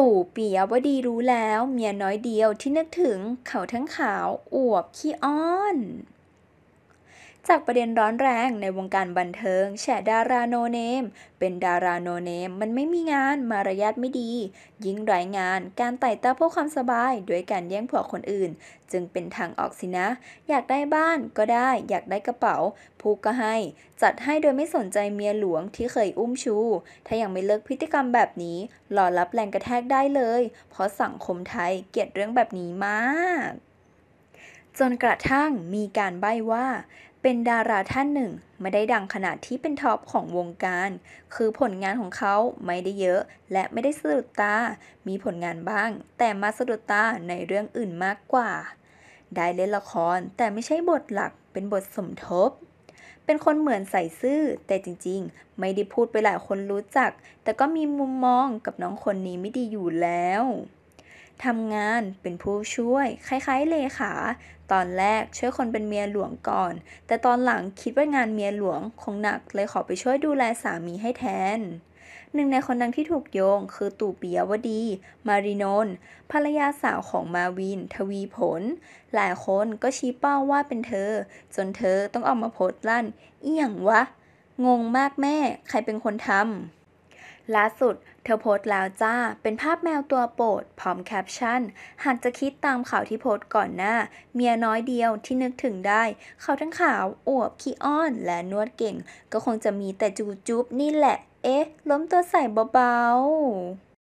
ตู่ปียวดีรู้แล้วเมียน้อยเดียวที่นึกถึงเขาทั้งขาวอวบขี้อ้อนจากประเด็นร้อนแรงในวงการบันเทิงแฉดาราโนเนม เป็นดาราโนเนมมันไม่มีงาน มารยาทไม่ดี ยิ่งรายงาน การไต่เต้าเพื่อความสบาย ด้วยการแย่งผัวคนอื่น จึงเป็นทางออกสินะ อยากได้บ้านก็ได้ อยากได้กระเป๋า ผู้ก็ให้ จัดให้โดยไม่สนใจเมียหลวงที่เคยอุ้มชู ถ้ายังไม่เลิกพฤติกรรมแบบนี้ห่อรับแรงกระแทกได้เลย เพราะสังคมไทยเกลียดเรื่องแบบนี้มาก จนกระทั่งมีการใบ้ว่าเป็นดาราท่านหนึ่ง ไม่ได้ดังขนาดที่เป็นท็อปของวงการ คือผลงานของเขาไม่ได้เยอะและไม่ได้สะดุดตา มีผลงานบ้าง แต่มาสะดุดตาในเรื่องอื่นมากกว่าได้เล่นละครแต่ไม่ใช่บทหลักเป็นบทสมทบ เป็นคนเหมือนใส่ซื่อแต่จริงๆ ไม่ได้พูดไปหลายคนรู้จัก แต่ก็มีมุมมองกับน้องคนนี้ไม่ดีอยู่แล้วทำงานเป็นผู้ช่วยคล้ายๆเลขาตอนแรก ช่วยคนเป็นเมียหลวงก่อน แต่ตอนหลังคิดว่างานเมียหลวงคงหนักเลยขอไปช่วยดูแลสามีให้แทน หนึ่งในคนดังที่ถูกโยง คือตู่ปิยวดี มารินนภรรยาสาวของมาวิน ทวีผล หลายคนก็ชี้เป้าว่าเป็นเธอ จนเธอต้องออกมาโพสต์ลั่น เอี่ยงวะงงมากแม่ใครเป็นคนทำล่าสุด เธอโพสต์แล้วจ้าเป็นภาพแมวตัวโปรด พร้อมแคปชั่นหากจะคิดตามข่าวที่โพสต์ก่อนหน้า เมียน้อยเดียวที่นึกถึงได้เขาทั้งขาวอวบขี้อ้อนและนวดเก่ง ก็คงจะมีแต่จูจุ๊บนี่แหละ เอ๊ะ ล้มตัวใส่เบาๆ